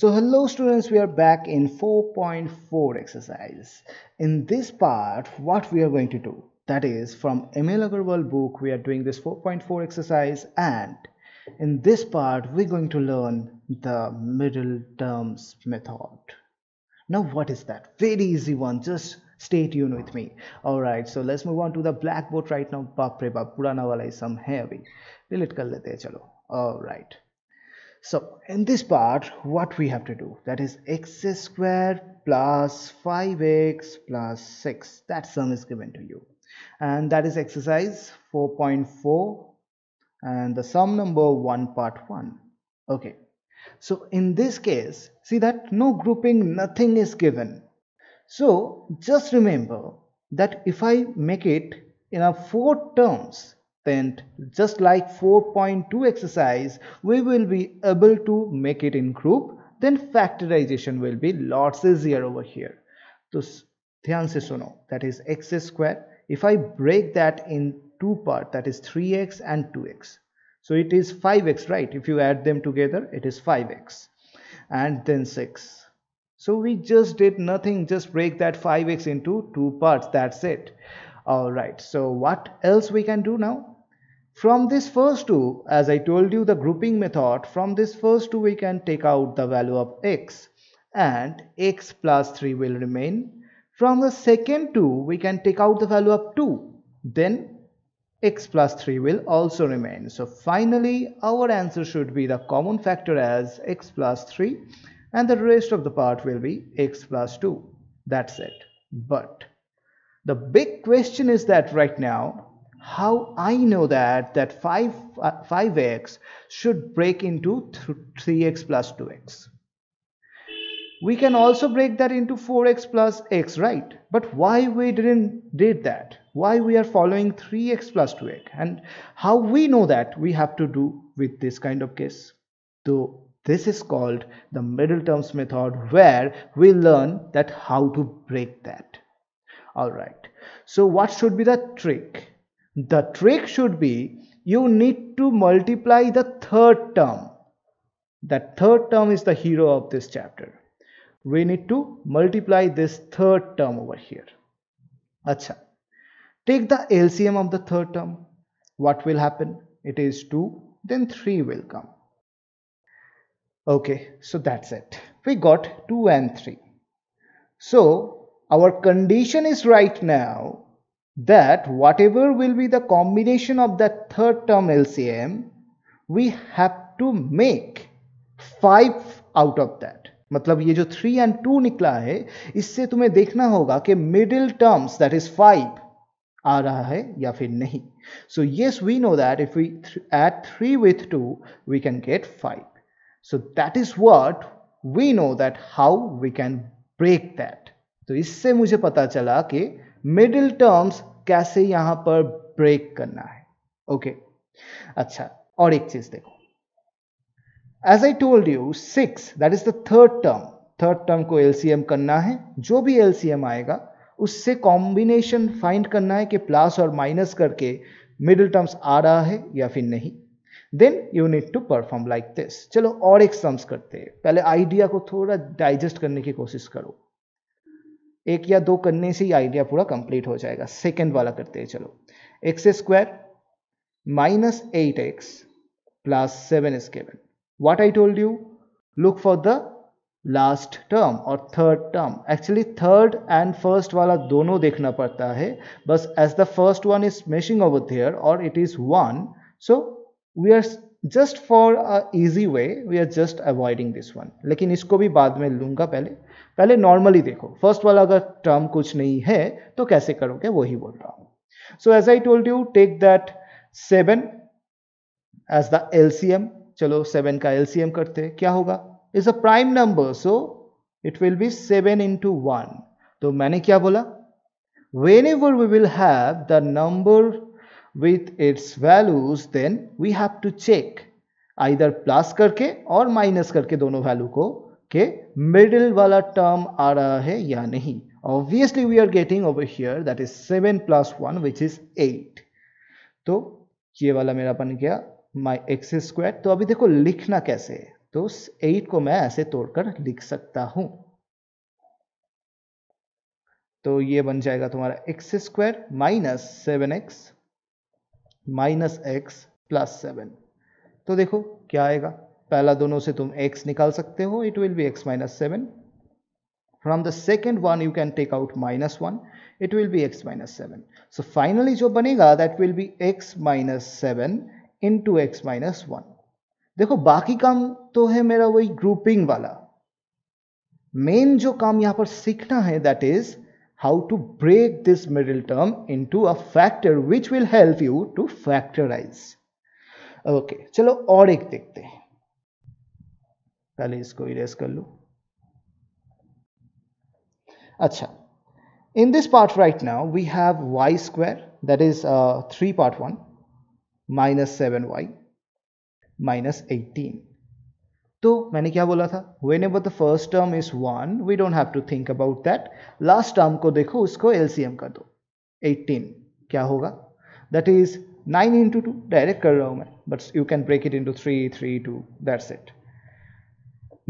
So hello students, we are back in 4.4 exercise. In this part, what we are going to do, that is from Emil Agarwal book, we are doing this 4.4 exercise and in this part, we're going to learn the middle terms method. Now what is that? Very easy one, just stay tuned with me. Alright, so let's move on to the blackboard right now. Bapre baap, purana wala isam hai abhi. Delete kar lete hai, chalo. Alright. So in this part, what we have to do, that is x squared plus 5x plus 6. That sum is given to you. And that is exercise 4.4 and the sum number 1 part 1. Okay. So in this case, see that no grouping, nothing is given. So just remember that if I make it in a four terms, then, just like 4.2 exercise, we will be able to make it in group. Then factorization will be lots easier over here. So, ध्यान से सुनो that is x square. If I break that in two part, that is 3x and 2x. So it is 5x, right? If you add them together, it is 5x and then 6. So we just did nothing, just break that 5x into two parts, that's it all right so what else we can do now from this first two as i told you the grouping method from this first two we can take out the value of x and x plus 3 will remain from the second two we can take out the value of 2 then x plus 3 will also remain so finally our answer should be the common factor as x plus 3 and the rest of the part will be x plus 2 that's it but the big question is that right now, how I know that that 5, uh, 5x should break into 3x plus 2x. We can also break that into 4x plus x, right? But why we didn't did that? Why we are following 3x plus 2x? And how we know that we have to do with this kind of case. So this is called the middle terms method where we learn that how to break that. All right. So what should be the trick? The trick should be you need to multiply the third term. That third term is the hero of this chapter. We need to multiply this third term over here. Acha. Take the LCM of the third term. What will happen? It is 2, then 3 will come. Okay, so that's it. We got 2 and 3. So our condition is right now that whatever will be the combination of that third term LCM, we have to make 5 out of that. मतलब ये जो 3 and 2 निकला है, इससे तुम्हें देखना होगा कि middle terms, that is 5, आ रहा है या फिर नहीं. So yes, we know that if we add 3 with 2, we can get 5. So that is what we know that how we can break that. तो इससे मुझे पता चला कि मिडिल टर्म्स कैसे यहां पर ब्रेक करना है ओके okay. अच्छा और एक चीज देखो as I told you six that is the third term third term को एलसीएम करना है जो भी एलसीएम आएगा उससे कॉम्बिनेशन फाइंड करना है कि प्लस और माइनस करके मिडिल टर्म्स आ रहा है या फिर नहीं then you need to perform like this चलो और एक सम्स करते हैं पहले आइडिया को थोड़ा डाइजेस्ट करने की कोशिश करो एक या दो करने से ही आइडिया पूरा कंप्लीट हो जाएगा सेकेंड वाला करते हैं चलो x square minus eight x plus seven seven what I told you look for the last term और third term actually third and first वाला दोनों देखना पड़ता है बस as the first one is matching over there और it is one so we are just for a easy way we are just avoiding this one lekin isko bhi baad mein lunga pehle pehle normally dekho first wala agar term kuch nahi hai to kaise karoge wahi bol raha hu so as i told you take that 7 as the lcm chalo 7 ka lcm karte kya hoga is a prime number so it will be 7 into 1 So, maine kya bola whenever we will have the number with its values then we have to check either plus करके और minus करके दोनों value को के middle वाला term आ रहा है या नहीं obviously we are getting over here that is 7 plus 1 which is 8 तो ये वाला मेरा बन गया माई एक्स स्क्वायर तो अभी देखो लिखना कैसे है तो एट को मैं ऐसे तोड़कर लिख सकता हूं तो ये बन जाएगा तुम्हारा x square minus seven x minus x plus seven तो देखो क्या आएगा पहला दोनों से तुम x निकाल सकते हो it will be x minus seven from the second one you can take out minus one it will be x minus seven so finally जो बनेगा that will be x minus seven into x minus one देखो बाकी काम तो है मेरा वही grouping वाला मेन जो काम यहां पर सीखना है that is how to break this middle term into a factor which will help you to factorize okay okay, चलो और एक देखते हैं पहले इसको इरेज कर लूँ अच्छा in this part right now we have y square that is uh, 3 part 1 minus 7y minus 18 तो मैंने क्या बोला था whenever the first term is one we don't have to think about that last term को देखो उसको M कर दो 18 क्या होगा that is 9 into two direct कर रहा हूँ मैं but you can break it into three three two that's it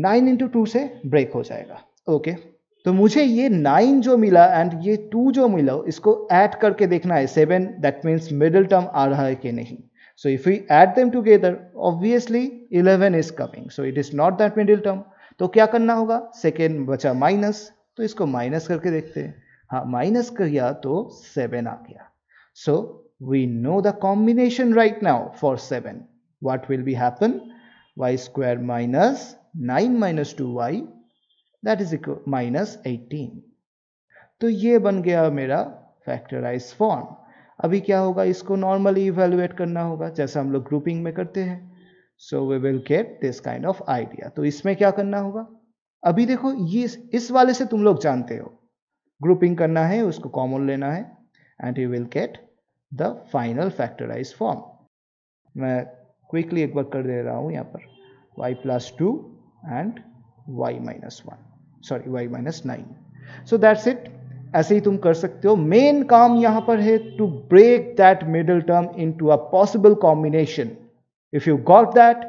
9 into two से ब्रेक हो जाएगा ओके okay. तो मुझे ये 9 जो मिला एंड ये 2 जो मिला इसको ऐड करके देखना है 7 दैट मीन्स मिडिल टर्म आ रहा है कि नहीं So if we add them together, obviously 11 is coming. So it is not that middle term. तो क्या करना होगा सेकेंड बचा माइनस तो इसको माइनस करके देखते हैं हाँ माइनस किया तो सेवन आ गया सो we know the combination right now for 7 what will be happen y square minus 9 minus 2y that is equal minus 18 तो ये बन गया मेरा फैक्टराइज फॉर्म अभी क्या होगा इसको नॉर्मली इवेलुएट करना होगा जैसा हम लोग ग्रुपिंग में करते हैं so we will get this kind of idea तो इसमें क्या करना होगा अभी देखो ये इस वाले से तुम लोग जानते हो ग्रुपिंग करना है उसको कॉमन लेना है and you will get the final factorize form मैं क्विकली एक बार कर दे रहा हूँ यहाँ पर y plus two and y minus one sorry y minus nine so that's it ऐसे ही तुम कर सकते हो मेन काम यहां पर है to break that middle term into a possible combination if you got that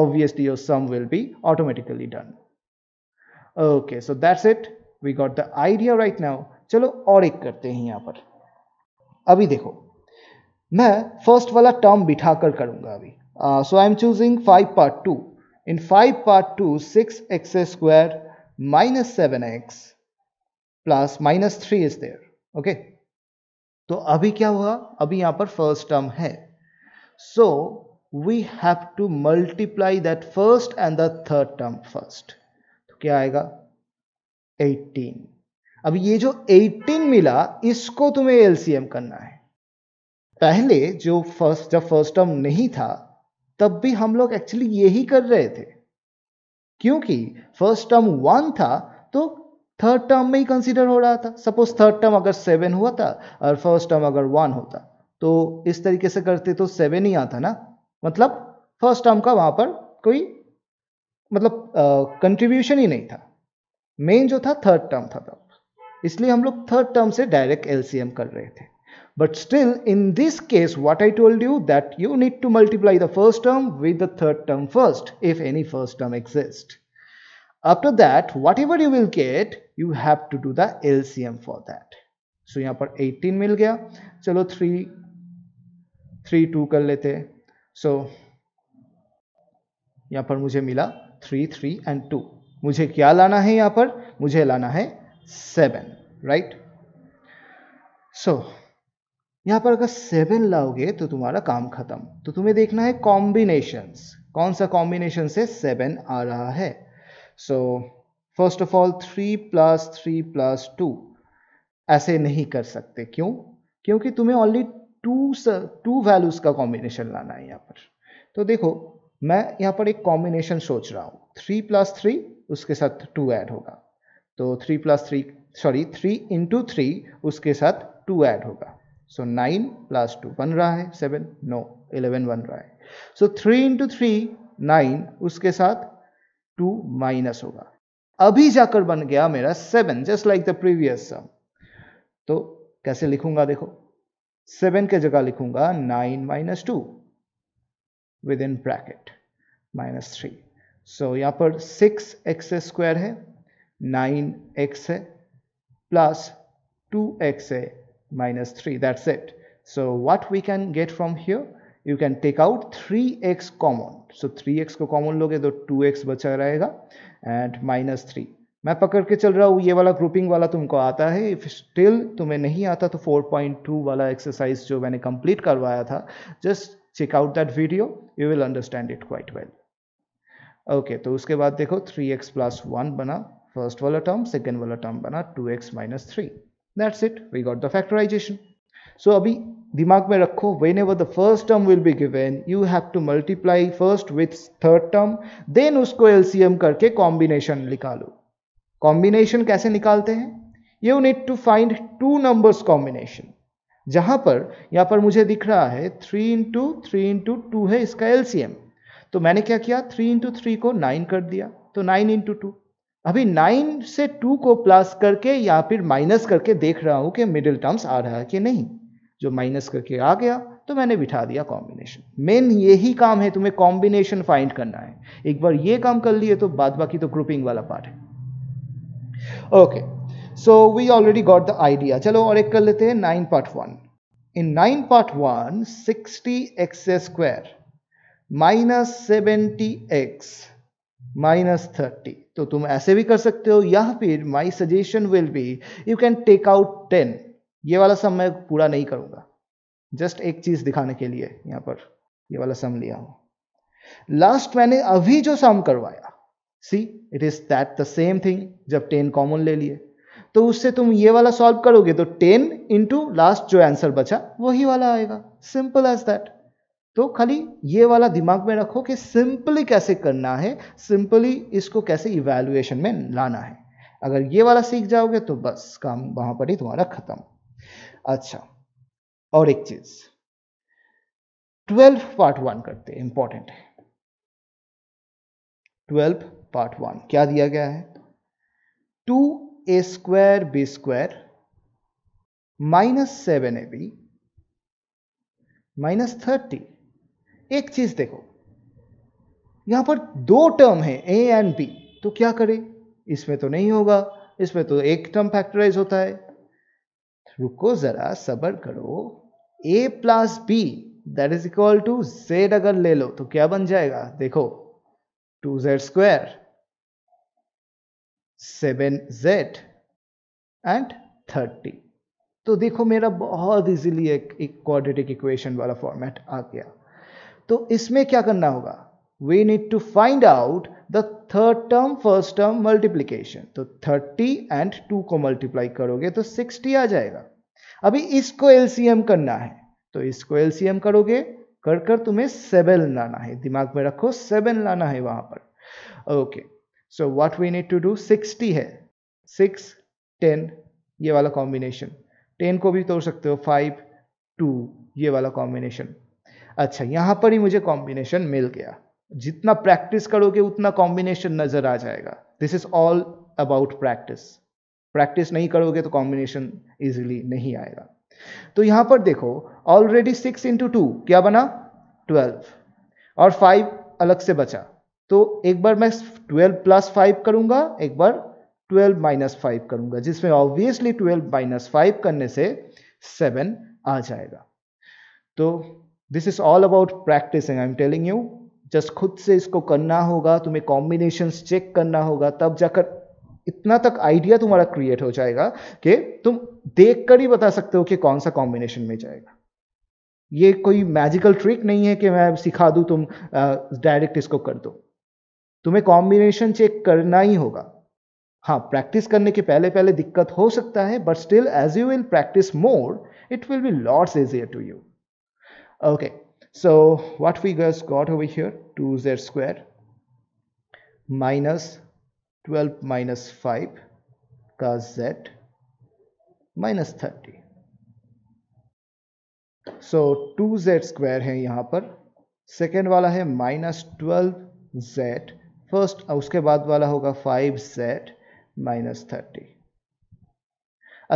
obviously your sum will be automatically done okay so that's it we got the idea right now चलो और एक करते हैं यहां पर अभी देखो मैं फर्स्ट वाला टर्म बिठा कर करूंगा अभी so I am choosing five part two in five part two six x square minus seven x plus minus three is there okay तो अभी क्या हुआ अभी यहां पर फर्स्ट टर्म है so we have to multiply that first and the third term first तो क्या आएगा 18 अब ये जो 18 मिला इसको तुम्हें एलसीएम करना है पहले जो फर्स्ट जब फर्स्ट टर्म नहीं था तब भी हम लोग एक्चुअली यही कर रहे थे क्योंकि फर्स्ट टर्म वन था तो थर्ड टर्म में ही कंसिडर हो रहा था सपोज थर्ड टर्म अगर सेवन हुआ था और फर्स्ट टर्म अगर वन होता तो इस तरीके से करते तो सेवन ही आता ना मतलब फर्स्ट टर्म का वहां पर कोई मतलब कंट्रीब्यूशन uh, ही नहीं था मेन जो था थर्ड टर्म था तब इसलिए हम लोग थर्ड टर्म से डायरेक्ट एलसीएम कर रहे थे but still in this case what I told you that you need to multiply the first term with the third term first if any first term exist After that whatever you will get you have to do LCM for for that so यहाँ पर 18 मिल गया चलो three three to कर लेते सो so, यहाँ पर मुझे मिला थ्री थ्री एंड टू मुझे क्या लाना है यहाँ पर मुझे लाना है सेवन राइट सो यहाँ पर अगर सेवन लाओगे तो तुम्हारा काम खत्म तो तुम्हें देखना है कॉम्बिनेशन कौन सा कॉम्बिनेशन से सेवन आ रहा है so first of all three plus three plus two ऐसे नहीं कर सकते क्यों क्योंकि तुम्हें ऑनली टू टू वैल्यूज का कॉम्बिनेशन लाना है यहाँ पर तो देखो मैं यहाँ पर एक कॉम्बिनेशन सोच रहा हूँ थ्री प्लस थ्री उसके साथ टू ऐड होगा तो three plus three sorry three into three उसके साथ टू ऐड होगा सो नाइन प्लस टू बन रहा है सेवन नो इलेवन बन रहा है so three into three nine उसके साथ टू माइनस होगा अभी जाकर बन गया मेरा seven just like the previous sum तो कैसे लिखूंगा देखो सेवन के जगह लिखूंगा nine minus two within bracket minus three so यहां पर सिक्स एक्स स्क्वायर है नाइन एक्स है प्लस टू एक्स है minus three that's it so what we can get from here you can take out x common so three x को common लोगे तो to x बचा रहेगा and minus three मैं पकड़ के चल रहा हूँ ये वाला ग्रुपिंग वाला तुमको आता है इफ स्टिल तुम्हें नहीं आता तो 4.2 वाला एक्सरसाइज जो मैंने कंप्लीट करवाया था just check out that video you will understand it quite well okay तो उसके बाद देखो 3x एक्स प्लस वन बना फर्स्ट वाला टर्म सेकेंड वाला टर्म बना 2x x minus three that's it we got the factorization so अभी दिमाग में रखो whenever the first term will be given you have to multiply first with third term then उसको LCM करके combination निकालो combination कैसे निकालते हैं you need to find two numbers combination जहां पर यहां पर मुझे दिख रहा है three into three into two है इसका एलसीएम तो मैंने क्या किया थ्री इंटू थ्री को नाइन कर दिया तो नाइन इंटू टू अभी नाइन से टू को प्लस करके या फिर माइनस करके देख रहा हूं कि मिडिल टर्म्स आ रहा है कि नहीं जो माइनस करके आ गया तो मैंने बिठा दिया कॉम्बिनेशन मेन यही काम है तुम्हें कॉम्बिनेशन फाइंड करना है एक बार ये काम कर लिए तो बाद बाकी तो ग्रुपिंग वाला पार्ट है okay so we already got the idea चलो और एक कर लेते हैं nine part one in nine part one sixty x square minus seventy x minus thirty तो तुम ऐसे भी कर सकते हो या फिर my suggestion will be you can take out ten ये वाला सम मैं पूरा नहीं करूंगा जस्ट एक चीज़ दिखाने के लिए यहाँ पर ये वाला सम लिया हूं लास्ट मैंने अभी जो सम करवाया see it is that the same thing जब टेन कॉमन ले लिए तो उससे तुम ये वाला सॉल्व करोगे तो टेन इंटू लास्ट जो आंसर बचा वही वाला आएगा सिंपल एज दैट तो खाली ये वाला दिमाग में रखो कि सिंपली कैसे करना है सिंपली इसको कैसे इवेल्युएशन में लाना है अगर ये वाला सीख जाओगे तो बस काम वहां पर ही तुम्हारा खत्म अच्छा और एक चीज ट्वेल्व पार्ट वन करते हैं इंपॉर्टेंट है ट्वेल्व पार्ट वन क्या दिया गया है two a square b square minus seven a b minus thirty एक चीज देखो यहां पर दो टर्म है ए एंड बी तो क्या करें इसमें तो नहीं होगा इसमें तो एक टर्म फैक्टराइज होता है रुको जरा सबर करो a plus b that is equal to z अगर ले लो तो क्या बन जाएगा देखो two z square seven z and thirty तो देखो मेरा बहुत इजीली एक क्वाड्रेटिक इक्वेशन वाला फॉर्मेट आ गया तो इसमें क्या करना होगा we need to find out the third term first term multiplication तो 30 एंड 2 को मल्टीप्लाई करोगे तो 60 आ जाएगा अभी इसको एलसीएम करना है तो इसको एलसीएम करोगे कर कर तुम्हें सेवन लाना है दिमाग में रखो सेवन लाना है वहां पर okay so what we need to do sixty है सिक्स टेन ये वाला कॉम्बिनेशन टेन को भी तोड़ सकते हो फाइव टू ये वाला कॉम्बिनेशन अच्छा यहां पर ही मुझे कॉम्बिनेशन मिल गया जितना प्रैक्टिस करोगे उतना कॉम्बिनेशन नजर आ जाएगा this is all about practice practice नहीं करोगे तो कॉम्बिनेशन इजीली नहीं आएगा तो यहां पर देखो ऑलरेडी सिक्स इंटू टू क्या बना ट्वेल्व और फाइव अलग से बचा तो एक बार मैं ट्वेल्व प्लस फाइव करूंगा एक बार ट्वेल्व माइनस फाइव करूंगा जिसमें ऑब्वियसली ट्वेल्व माइनस फाइव करने से सेवन आ जाएगा तो this is all about practicing I am telling you just खुद से इसको करना होगा तुम्हें कॉम्बिनेशन चेक करना होगा तब जाकर इतना तक आइडिया तुम्हारा क्रिएट हो जाएगा कि तुम देख कर ही बता सकते हो कि कौन सा कॉम्बिनेशन में जाएगा ये कोई मैजिकल ट्रिक नहीं है कि मैं सिखा दू तुम डायरेक्ट इसको कर दो तुम्हें कॉम्बिनेशन चेक करना ही होगा हाँ प्रैक्टिस करने के पहले पहले दिक्कत हो सकता है but still as you will practice more it will be lots easier to you okay So what we just got over here 2z square minus 12 minus 5 cos z minus thirty so two z square है यहाँ पर second वाला है minus twelve Z first उसके बाद वाला होगा five Z minus thirty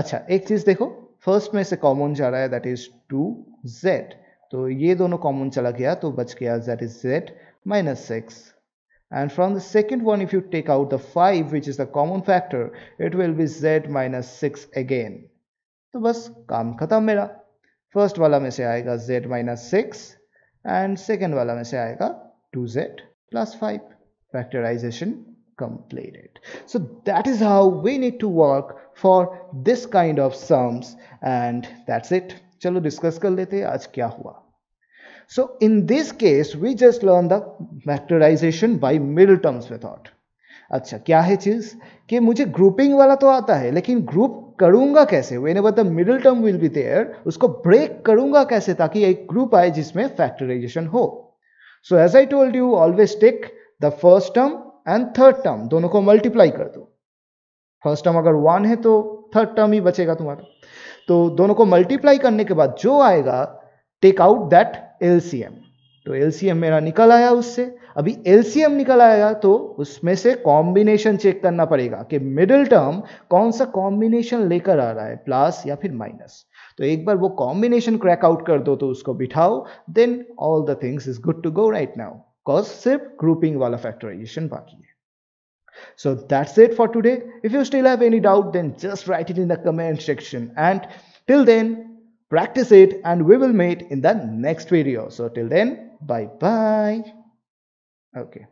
अच्छा एक चीज देखो फर्स्ट में से कॉमन जा रहा है दैट इज टू जेड तो ये दोनों कॉमन चला गया तो बच गया that is z minus six and from the second one if you take out the five which is the common factor it will be z minus six again तो बस काम खत्म मेरा फर्स्ट वाला में से आएगा z minus six and second वाला में से आएगा two z plus five factorization completed so that is how we need to work for this kind of sums and that's it chalo discuss kar lete hain aaj kya hua So in this case, we just learn the factorization by middle terms method. अच्छा क्या है चीज कि मुझे grouping वाला तो आता है लेकिन ग्रुप करूंगा कैसे whenever the middle term will be there उसको ब्रेक करूंगा कैसे ताकि एक ग्रुप आए जिसमें फैक्टराइजेशन हो so as I told you always take the first term and third term दोनों को मल्टीप्लाई कर दो फर्स्ट टर्म अगर वन है तो थर्ड टर्म ही बचेगा तुम्हारा तो दोनों को मल्टीप्लाई करने के बाद जो आएगा टेक आउट दैट एलसीएम तो एलसीएम मेरा निकल आया उससे अभी एलसीएम निकल आएगा तो उसमें से कॉम्बिनेशन चेक करना पड़ेगा कि मिडिल टर्म कौन सा कॉम्बिनेशन लेकर आ रहा है प्लस या फिर माइनस तो एक बार वो कॉम्बिनेशन क्रैक आउट कर दो तो उसको बिठाओ then all the things is good to go right now cause सिर्फ ग्रुपिंग वाला फैक्टराइजेशन बाकी है so that's it for today. If you still have any doubt then just write it in the comment section and till then Practice it and we will meet in the next video. So till then, bye bye. Okay.